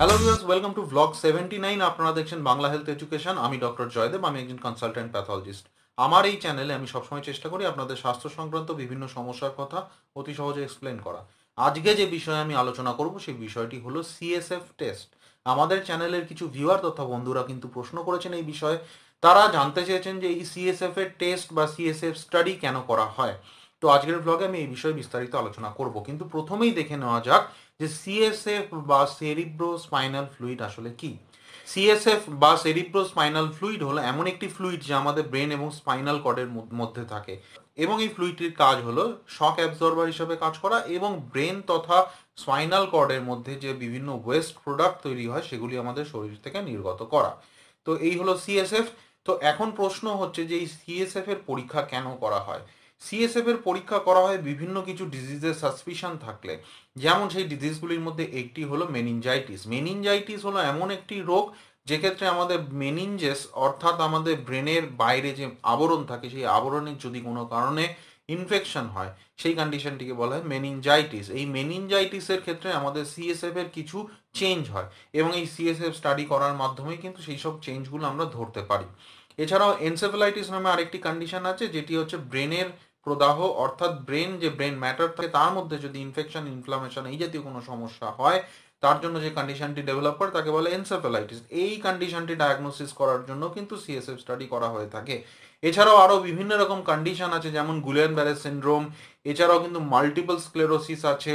hello viewers welcome to blog seventy nine আপনারা দেখছেন Bangla health education আমি ডক্টর জয়দেব আমি একজন কনসালট্যান্ট প্যাথলজিস্ট আমার এই চ্যানেলে আমি সবসময় চেষ্টা করি আপনাদের স্বাস্থ্য সংক্রান্ত বিভিন্ন সমস্যার কথা অতি সহজে এক্সপ্লেন করা আজকে যে বিষয়ে আমি আলোচনা করব সেই বিষয়টি হলো সিএসএফ টেস্ট আমাদের চ্যানেলের কিছু ভিউয়ার তথা বন্ধুরা কিন্তু প্রশ্ন করেছেন এই বিষয়ে তারা জানতে চেয়েছেন যে এই সিএসএফ এর টেস্ট বা সিএসএফ স্টাডি কেন করা হয় তো আজকের ব্লগে আমি এই বিষয়ে বিস্তারিত আলোচনা করব কিন্তু প্রথমেই দেখে নেওয়া যাক যে সিএসএফ বা সেরিব্রো স্পাইনাল ফ্লুইড আসলে কি সিএসএফ বা সেরিব্রো স্পাইনাল ফ্লুইড হলো এমন একটি ফ্লুইড যা আমাদের ব্রেন এবং স্পাইনাল কর্ডের মধ্যে থাকে এবং এই ফ্লুইডটির কাজ হলো শক অ্যাবজর্বার হিসেবে কাজ করা এবং ব্রেন তথা স্পাইনাল কর্ডের মধ্যে যে বিভিন্ন ওয়েস্ট প্রোডাক্ট তৈরি হয় সেগুলি আমাদের শরীর থেকে নির্গত করা তো এই হলো সিএসএফ তো এখন প্রশ্ন হচ্ছে যে এই সিএসএফ এর পরীক্ষা কেন করা হয় সিএসএফ এর পরীক্ষা করা হয় বিভিন্ন কিছু ডিজিজের সাসপিশন থাকলে যেমন সেই ডিজিজগুলির মধ্যে একটি হলো মেনিনজাইটিস মেনিনজাইটিস হলো এমন একটি রোগ যে ক্ষেত্রে আমাদের মেনিনজেস অর্থাৎ আমাদের ব্রেনের বাইরে যে আবরণ থাকে সেই আবরণের যদি কোনো কারণে ইনফেকশন হয় সেই কন্ডিশনটিকে বলা হয় মেনিনজাইটিস এই মেনিনজাইটিসের ক্ষেত্রে আমাদের সিএসএফ এর কিছু চেঞ্জ হয় এবং এই সিএসএফ স্টাডি করার মাধ্যমে কিন্তু সেই সব চেঞ্জগুলো আমরা ধরতে পারি এছাড়াও এনসেফেলাইটিস নামে আরেকটি কন্ডিশন আছে যেটি হচ্ছে ব্রেনের প্রদাহ অর্থাৎ ব্রেন যে ব্রেন ম্যাটার থাকে তার মধ্যে যদি ইনফেকশন ইনফ্লামেশন এই জাতীয় কোনো সমস্যা হয় তার জন্য যে কন্ডিশনটি ডেভেলপ করে তাকে বলে এনসেফেলাইটিস এই কন্ডিশনটি ডায়াগনোসিস করার জন্য কিন্তু সিএসএফ স্টাডি করা হয়ে থাকে এছাড়াও আরও বিভিন্ন রকম কন্ডিশন আছে যেমন গুলিয়ান ব্যারে সিন্ড্রোম এছাড়াও কিন্তু মাল্টিপল স্ক্লেরোসিস আছে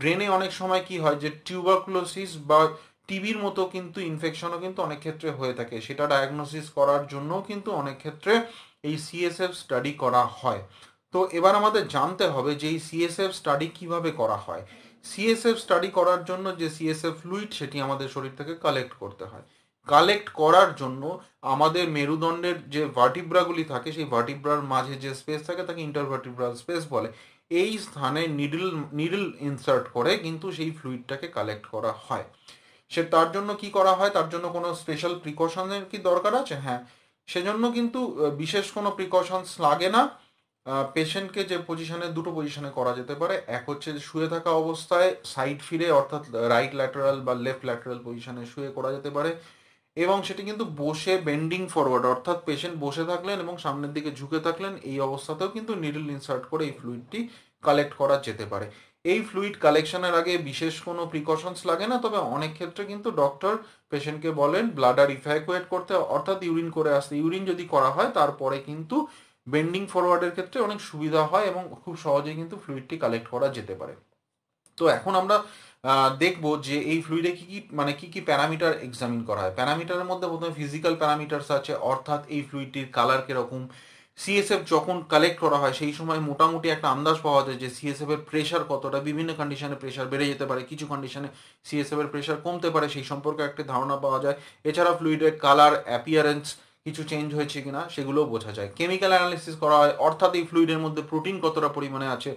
ব্রেনে অনেক সময় কি হয় যে টিউবাকুলোসিস বা টিবির মতো কিন্তু ইনফেকশনও কিন্তু অনেক ক্ষেত্রে হয়ে থাকে সেটা ডায়াগনোসিস করার জন্য কিন্তু অনেক ক্ষেত্রে এই সিএসএফ স্টাডি করা হয় তো এবার আমাদের জানতে হবে যে এই সিএসএফ স্টাডি কিভাবে করা হয় সিএসএফ স্টাডি করার জন্য যে সিএসএফ ফ্লুইড সেটি আমাদের শরীর থেকে কালেক্ট করতে হয় কালেক্ট করার জন্য আমাদের মেরুদণ্ডের যে ভার্টিব্রাগুলি থাকে সেই ভার্টিব্রার মাঝে যে স্পেস থাকে তাকে ইন্টারভার্টিব্রাল স্পেস বলে এই স্থানে নিডল নিডল ইনসার্ট করে কিন্তু সেই ফ্লুইডটাকে কালেক্ট করা হয় সে তার জন্য কি করা হয় তার জন্য কোনো স্পেশাল প্রিকশনের কি দরকার আছে হ্যাঁ সেজন্য কিন্তু বিশেষ কোনো প্রিকশনস লাগে না পেশেন্টকে যে পজিশনে দুটো পজিশনে করা যেতে পারে এক হচ্ছে শুয়ে থাকা অবস্থায় সাইড ফিরে অর্থাৎ রাইট ল্যাটারাল বা লেফট ল্যাটারাল পজিশনে শুয়ে করা যেতে পারে এবং সেটি কিন্তু বসে বেন্ডিং ফরওয়ার্ড অর্থাৎ পেশেন্ট বসে থাকলেন এবং সামনের দিকে ঝুঁকে থাকলেন এই অবস্থাতেও কিন্তু নিডল ইনসার্ট করে এই ফ্লুইডটি কালেক্ট করা যেতে পারে এই ফ্লুইড কালেকশনের আগে বিশেষ কোনো প্রিকশনস লাগে না তবে অনেক ক্ষেত্রে কিন্তু ডক্টর পেশেন্টকে বলেন ব্লাডার ইভ্যাকুয়েট করতে অর্থাৎ ইউরিন করে আসতে ইউরিন যদি করা হয় তারপরে কিন্তু বেন্ডিং ফরওয়ার্ডের ক্ষেত্রে অনেক সুবিধা হয় এবং খুব সহজেই কিন্তু ফ্লুইডটি কালেক্ট করা যেতে পারে তো এখন আমরা দেখব যে এই ফ্লুইডে কি কি মানে কি কি প্যারামিটার এক্সামিন করা হয় প্যারামিটারের মধ্যে প্রথমে ফিজিক্যাল প্যারামিটার্স আছে অর্থাৎ এই ফ্লুইডটির কালার কিরকম সিএসএফ যখন কালেক্ট করা হয় সেই সময় মোটামুটি একটা আন্দাজ পাওয়া যায় যে সিএসএফ এর প্রেশার কতটা বিভিন্ন কন্ডিশনে প্রেশার বেড়ে যেতে পারে কিছু কন্ডিশনে সিএসএফ এর প্রেশার কমতে পারে সেই সম্পর্কে একটা ধারণা পাওয়া যায় এছাড়া ফ্লুইডের কালার অ্যাপিয়ারেন্স কিছু চেঞ্জ হয়েছে কিনা সেগুলোও বোঝা যায় কেমিক্যাল অ্যানালিসিস করা হয় অর্থাৎ এই ফ্লুইডের মধ্যে প্রোটিন কতটা পরিমাণে আছে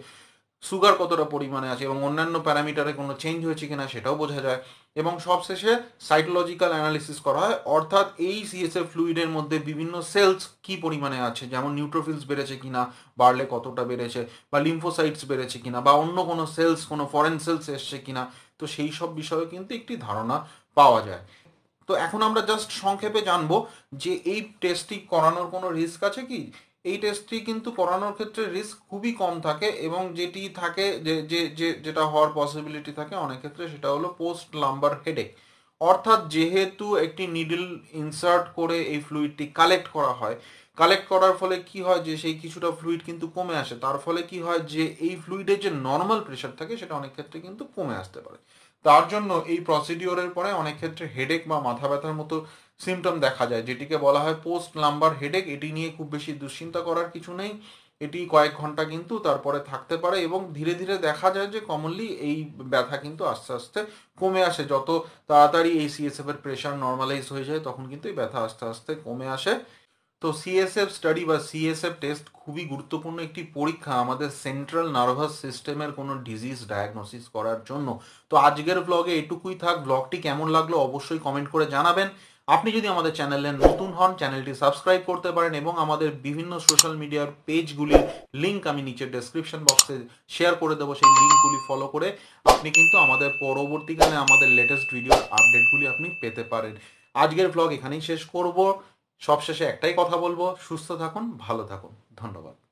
সুগার কতটা পরিমাণে আছে এবং অন্যান্য প্যারামিটারে কোনো চেঞ্জ হয়েছে কিনা সেটাও বোঝা যায় এবং সবশেষে সাইটোলজিক্যাল অ্যানালিসিস করা হয় অর্থাৎ এই সিএসএফ ফ্লুইডের মধ্যে বিভিন্ন সেলস কি পরিমাণে আছে যেমন নিউট্রোফিলস বেড়েছে কিনা বাড়লে কতটা বেড়েছে বা লিম্ফোসাইটস বেড়েছে কিনা বা অন্য কোনো সেলস কোনো ফরেন সেলস এসছে কিনা তো সেই সব বিষয়ে কিন্তু একটি ধারণা পাওয়া যায় তো এখন আমরা জাস্ট সংক্ষেপে জানবো যে এই টেস্টটি করানোর কোনো রিস্ক আছে কি এই টেস্টটি কিন্তু করানোর ক্ষেত্রে রিস্ক খুবই কম থাকে এবং যেটি থাকে যে যে যেটা হওয়ার পসিবিলিটি থাকে অনেক ক্ষেত্রে সেটা হলো পোস্ট লাম্বার হেডেক অর্থাৎ যেহেতু একটি নিডল ইনসার্ট করে এই ফ্লুইডটি কালেক্ট করা হয় কালেক্ট করার ফলে কি হয় যে সেই কিছুটা ফ্লুইড কিন্তু কমে আসে তার ফলে কি হয় যে এই ফ্লুইডের যে নর্মাল প্রেশার থাকে সেটা অনেক ক্ষেত্রে কিন্তু কমে আসতে পারে তার জন্য এই প্রসিডিওরের পরে অনেক ক্ষেত্রে হেডেক বা মাথা ব্যথার মতো সিমটম দেখা যায় যেটিকে বলা হয় পোস্ট লাম্বার হেডেক এটি নিয়ে খুব বেশি দুশ্চিন্তা করার কিছু নেই এটি কয়েক ঘন্টা কিন্তু তারপরে থাকতে পারে এবং ধীরে ধীরে দেখা যায় যে কমনলি এই ব্যথা কিন্তু আস্তে আস্তে কমে আসে যত তাড়াতাড়ি এই সিএসএফ এর প্রেশার নর্মালাইজ হয়ে যায় তখন কিন্তু এই ব্যথা আস্তে আস্তে কমে আসে তো সিএসএফ স্টাডি বা সিএসএফ টেস্ট খুবই গুরুত্বপূর্ণ একটি পরীক্ষা আমাদের সেন্ট্রাল নার্ভাস সিস্টেমের কোনো ডিজিজ ডায়াগনোসিস করার জন্য তো আজকের ব্লগে এটুকুই থাক ব্লগটি কেমন লাগলো অবশ্যই কমেন্ট করে জানাবেন আপনি যদি আমাদের চ্যানেলে নতুন হন চ্যানেলটি সাবস্ক্রাইব করতে পারেন এবং আমাদের বিভিন্ন সোশ্যাল মিডিয়ার পেজগুলির লিঙ্ক আমি নিচের ডেসক্রিপশন বক্সে শেয়ার করে দেবো সেই লিঙ্কগুলি ফলো করে আপনি কিন্তু আমাদের পরবর্তীকালে আমাদের লেটেস্ট ভিডিওর আপডেটগুলি আপনি পেতে পারেন আজকের ব্লগ এখানেই শেষ করবো সবশেষে একটাই কথা বলবো সুস্থ থাকুন ভালো থাকুন ধন্যবাদ